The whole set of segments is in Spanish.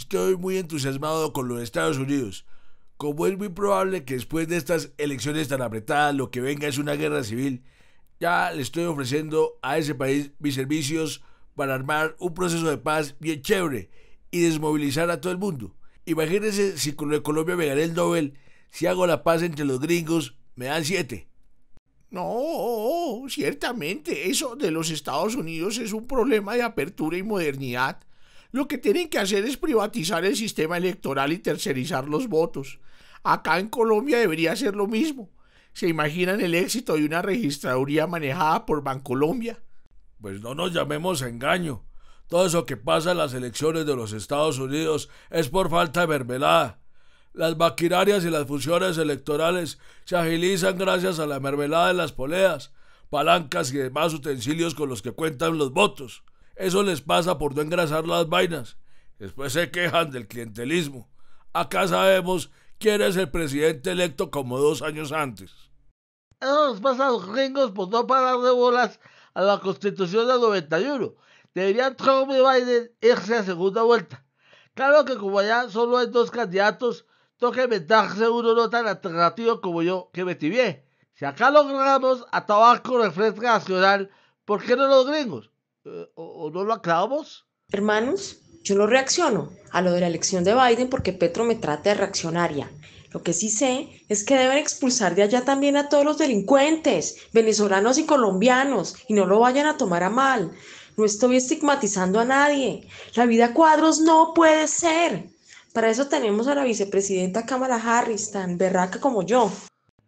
Estoy muy entusiasmado con los Estados Unidos. Como es muy probable que después de estas elecciones tan apretadas lo que venga es una guerra civil, ya le estoy ofreciendo a ese país mis servicios para armar un proceso de paz bien chévere y desmovilizar a todo el mundo. Imagínense si con lo de Colombia me gané el Nobel, si hago la paz entre los gringos, me dan siete. No, ciertamente, eso de los Estados Unidos es un problema de apertura y modernidad. Lo que tienen que hacer es privatizar el sistema electoral y tercerizar los votos. Acá en Colombia debería ser lo mismo. ¿Se imaginan el éxito de una registraduría manejada por Bancolombia? Pues no nos llamemos a engaño. Todo eso que pasa en las elecciones de los Estados Unidos es por falta de mermelada. Las maquinarias y las fusiones electorales se agilizan gracias a la mermelada de las poleas, palancas y demás utensilios con los que cuentan los votos. Eso les pasa por no engrasar las vainas. Después se quejan del clientelismo. Acá sabemos quién es el presidente electo como dos años antes. Eso nos pasa a los gringos por pues, no parar de bolas a la constitución del 91. Deberían Trump y Biden irse a segunda vuelta. Claro que como allá solo hay dos candidatos, toque inventarse uno no tan alternativo como yo que me tibié. Si acá logramos a tabaco refresca nacional, ¿por qué no los gringos? Eh, o, no lo aclamos? Hermanos, yo no reacciono a lo de la elección de Biden porque Petro me trata de reaccionaria. Lo que sí sé es que deben expulsar de allá también a todos los delincuentes, venezolanos y colombianos, y no lo vayan a tomar a mal. No estoy estigmatizando a nadie. La vida a cuadros no puede ser. Para eso tenemos a la vicepresidenta Kamala Harris, tan berraca como yo.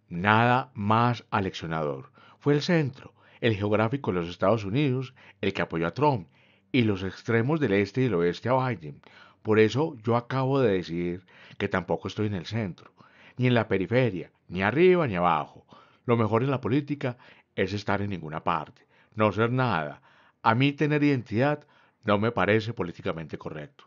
Nada más aleccionador. Fue el centro el geográfico de los Estados Unidos, el que apoyó a Trump, y los extremos del este y el oeste a Biden. Por eso yo acabo de decir que tampoco estoy en el centro, ni en la periferia, ni arriba ni abajo. Lo mejor en la política es estar en ninguna parte, no ser nada. A mí tener identidad no me parece políticamente correcto.